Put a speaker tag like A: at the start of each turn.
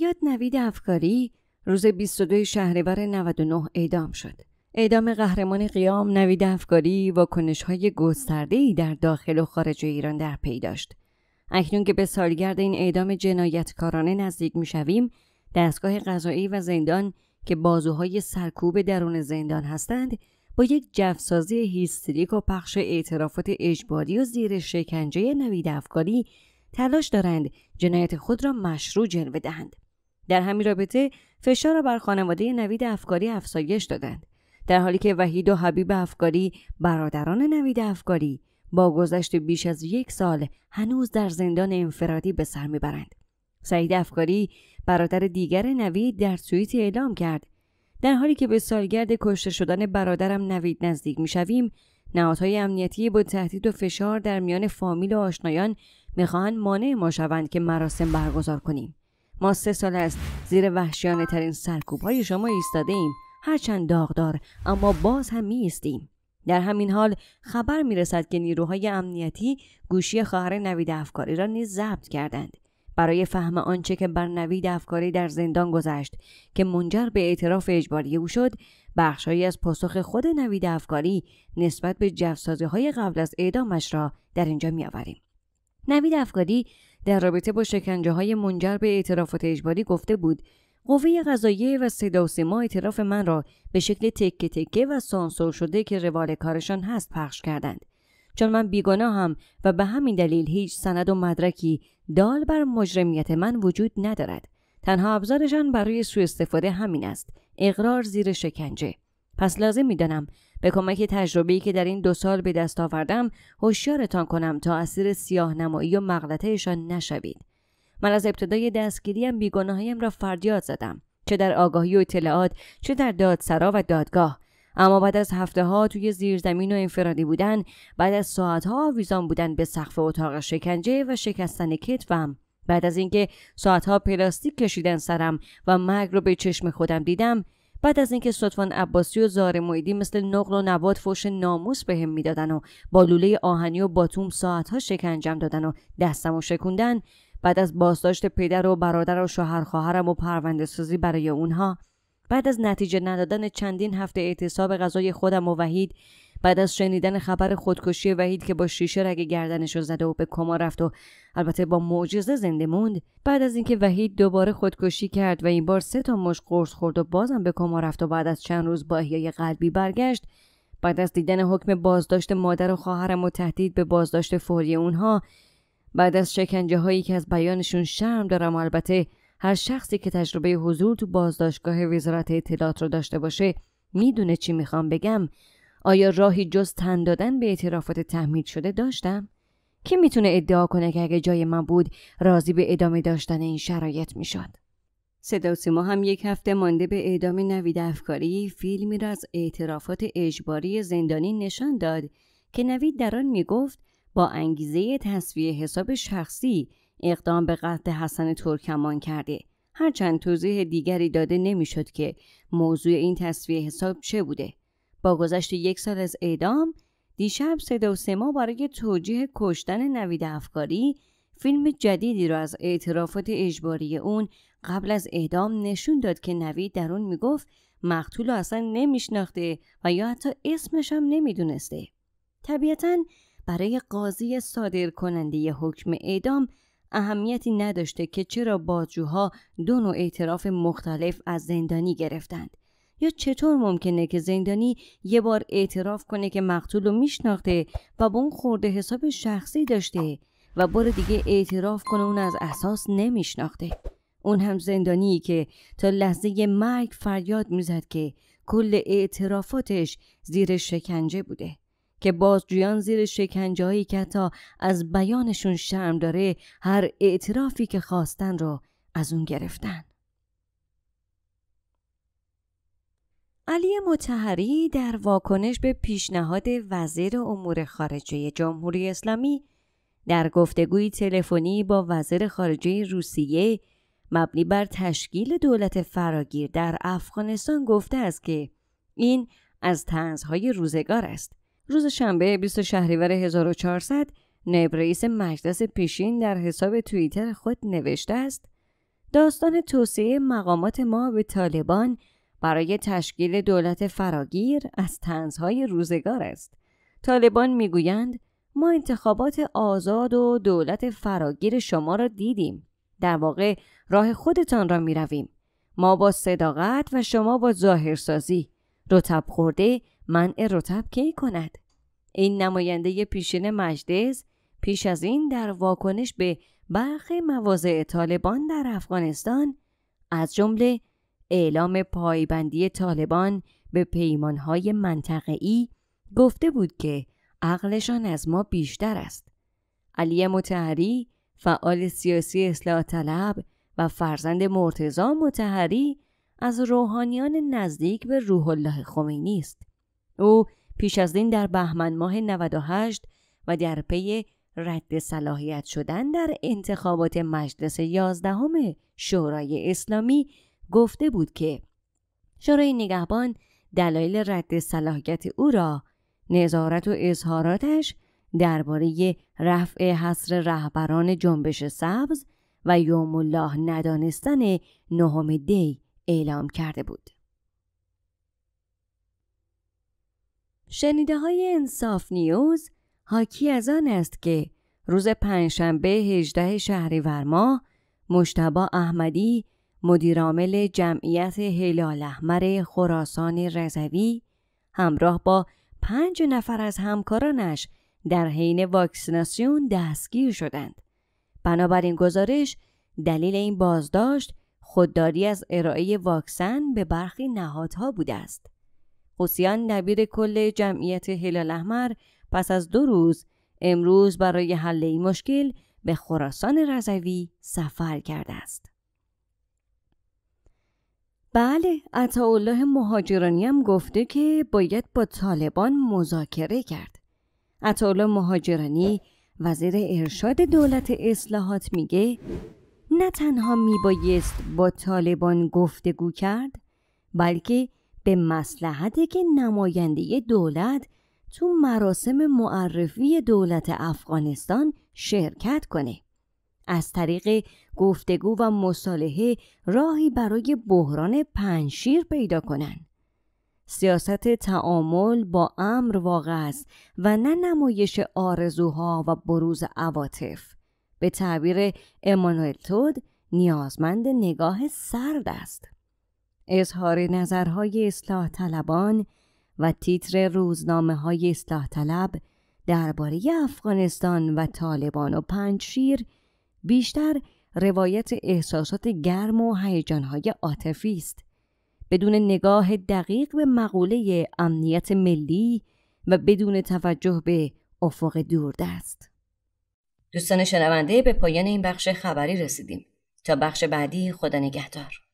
A: یاد نوید افکاری روز 22 شهریور 99 اعدام شد. اعدام قهرمان قیام نوید افکاری واکنش های گسترده ای در داخل و خارج ایران در پی داشت. اکنون که به سالگرد این اعدام جنایتکارانه نزدیک میشویم دستگاه قضایی و زندان که بازوهای سرکوب درون زندان هستند با یک جفسازی هیستریک و پخش اعترافات اجباری و زیر شکنجه نوید افکاری تلاش دارند جنایت خود را مشروع جلوه دهند در همین رابطه فشار را بر خانواده نوید افکاری افزایش دادند در حالی که وحید و حبیب افکاری برادران نوید افکاری با گذشت بیش از یک سال هنوز در زندان انفرادی به سر میبرند سعید افکاری برادر دیگر نوید در سوئیت اعلام کرد در حالی که به سالگرد کشته شدن برادرم نوید نزدیک میشویم نهادهای امنیتی با تهدید و فشار در میان فامیل و آشنایان میخواهند مانع ما شوند که مراسم برگزار کنیم ما سه سال است زیر وحشیانه ترین سرکوب های شما ایستاده ایم هرچند داغدار اما باز هم می در همین حال خبر میرسد که نیروهای امنیتی گوشی خواهر نوید افکاری را نیز ضبط کردند. برای فهم آنچه که بر نوید افکاری در زندان گذشت که منجر به اعتراف اجباری او شد بخشهایی از پاسخ خود نوید افکاری نسبت به جفسازی های قبل از اعدامش را در اینجا میآوریم. نوید افغانی در رابطه با شکنجه های منجر به اعترافات اجباری گفته بود قوه قضاییه و صدا و سیما اعتراف من را به شکل تکه تکه و سانسور شده که روال کارشان هست پخش کردند چون من بیگناهم هم و به همین دلیل هیچ سند و مدرکی دال بر مجرمیت من وجود ندارد تنها ابزارشان برای سوء استفاده همین است اقرار زیر شکنجه پس لازم میدانم به کمک تجربه‌ای که در این دو سال به دست آوردم هوشیارتان کنم تا اسیر سیاه نمایی و مغلطهشان نشوید من از ابتدای دستگیریم بیگناهیم را فردیاد زدم چه در آگاهی و اطلاعات چه در دادسرا و دادگاه اما بعد از هفته ها توی زیرزمین و انفرادی بودن بعد از ساعت ها آویزان بودن به سقف اتاق شکنجه و شکستن کتفم بعد از اینکه ساعتها پلاستیک کشیدن سرم و مرگ رو به چشم خودم دیدم بعد از اینکه صدفان عباسی و زار مویدی مثل نقل و نبات فوش ناموس بهم هم میدادن و با لوله آهنی و باتوم ساعتها شکنجم دادن و دستم و شکوندن بعد از بازداشت پدر و برادر و شوهر خواهرم و پرونده برای اونها بعد از نتیجه ندادن چندین هفته اعتصاب غذای خودم و وحید بعد از شنیدن خبر خودکشی وحید که با شیشه رگ گردنش رو زده و به کما رفت و البته با معجزه زنده موند بعد از اینکه وحید دوباره خودکشی کرد و این بار سه تا مش قرص خورد و بازم به کما رفت و بعد از چند روز با احیای قلبی برگشت بعد از دیدن حکم بازداشت مادر و خواهرم و تهدید به بازداشت فوری اونها بعد از شکنجه هایی که از بیانشون شرم دارم البته هر شخصی که تجربه حضور تو بازداشتگاه وزارت اطلاعات رو داشته باشه میدونه چی میخوام بگم آیا راهی جز تن دادن به اعترافات تحمیل شده داشتم؟ کی میتونه ادعا کنه که اگه جای من بود راضی به ادامه داشتن این شرایط میشد؟ صدا سیما هم یک هفته مانده به اعدام نوید افکاری فیلمی را از اعترافات اجباری زندانی نشان داد که نوید در آن میگفت با انگیزه تصویه حساب شخصی اقدام به قتل حسن ترکمان کرده هرچند توضیح دیگری داده نمیشد که موضوع این تصویه حساب چه بوده با گذشت یک سال از اعدام دیشب صدا و سما برای توجیه کشتن نوید افکاری فیلم جدیدی را از اعترافات اجباری اون قبل از اعدام نشون داد که نوید در اون میگفت مقتول اصلا نمیشناخته و یا حتی اسمش هم نمیدونسته طبیعتا برای قاضی صادر کننده حکم اعدام اهمیتی نداشته که چرا بازجوها دو نوع اعتراف مختلف از زندانی گرفتند یا چطور ممکنه که زندانی یه بار اعتراف کنه که مقتول رو میشناخته و با اون خورده حساب شخصی داشته و بار دیگه اعتراف کنه اون از اساس نمیشناخته اون هم زندانی که تا لحظه مرگ فریاد میزد که کل اعترافاتش زیر شکنجه بوده که بازجویان زیر شکنجه هایی که تا از بیانشون شرم داره هر اعترافی که خواستن رو از اون گرفتن علی متحری در واکنش به پیشنهاد وزیر امور خارجه جمهوری اسلامی در گفتگوی تلفنی با وزیر خارجه روسیه مبنی بر تشکیل دولت فراگیر در افغانستان گفته است که این از تنزهای روزگار است. روز شنبه 20 شهریور 1400 نایب رئیس مجلس پیشین در حساب توییتر خود نوشته است داستان توسعه مقامات ما به طالبان برای تشکیل دولت فراگیر از تنزهای روزگار است. طالبان میگویند ما انتخابات آزاد و دولت فراگیر شما را دیدیم. در واقع راه خودتان را می رویم. ما با صداقت و شما با ظاهرسازی. رتب خورده منع رتب کی کند؟ این نماینده پیشین مجدز پیش از این در واکنش به برخی مواضع طالبان در افغانستان از جمله اعلام پایبندی طالبان به پیمانهای منطقه‌ای گفته بود که عقلشان از ما بیشتر است. علی متحری فعال سیاسی اصلاح طلب و فرزند مرتزا متحری از روحانیان نزدیک به روح الله خمینی است. او پیش از این در بهمن ماه 98 و در پی رد صلاحیت شدن در انتخابات مجلس یازدهم شورای اسلامی گفته بود که شورای نگهبان دلایل رد صلاحیت او را نظارت و اظهاراتش درباره رفع حصر رهبران جنبش سبز و یوم الله ندانستن نهم دی اعلام کرده بود. شنیده های انصاف نیوز حاکی از آن است که روز پنجشنبه 18 شهریور ماه مشتبا احمدی مدیرعامل جمعیت هلال احمر خراسان رضوی همراه با پنج نفر از همکارانش در حین واکسیناسیون دستگیر شدند. بنابراین گزارش دلیل این بازداشت خودداری از ارائه واکسن به برخی نهادها بوده است. حسیان دبیر کل جمعیت هلال احمر پس از دو روز امروز برای حل این مشکل به خراسان رضوی سفر کرده است. بله الله مهاجرانی هم گفته که باید با طالبان مذاکره کرد عطاالله مهاجرانی وزیر ارشاد دولت اصلاحات میگه نه تنها میبایست با طالبان گفتگو کرد بلکه به مسلحته که نماینده دولت تو مراسم معرفی دولت افغانستان شرکت کنه از طریق گفتگو و مصالحه راهی برای بحران پنشیر پیدا کنند. سیاست تعامل با امر واقع است و نه نمایش آرزوها و بروز عواطف به تعبیر امانوئل تود نیازمند نگاه سرد است اظهار نظرهای اصلاح طلبان و تیتر روزنامه های اصلاح طلب درباره افغانستان و طالبان و پنجشیر بیشتر روایت احساسات گرم و هیجانهای عاطفی است بدون نگاه دقیق به مقوله امنیت ملی و بدون توجه به افق دوردست دوستان شنونده به پایان این بخش خبری رسیدیم تا بخش بعدی خدا نگهدار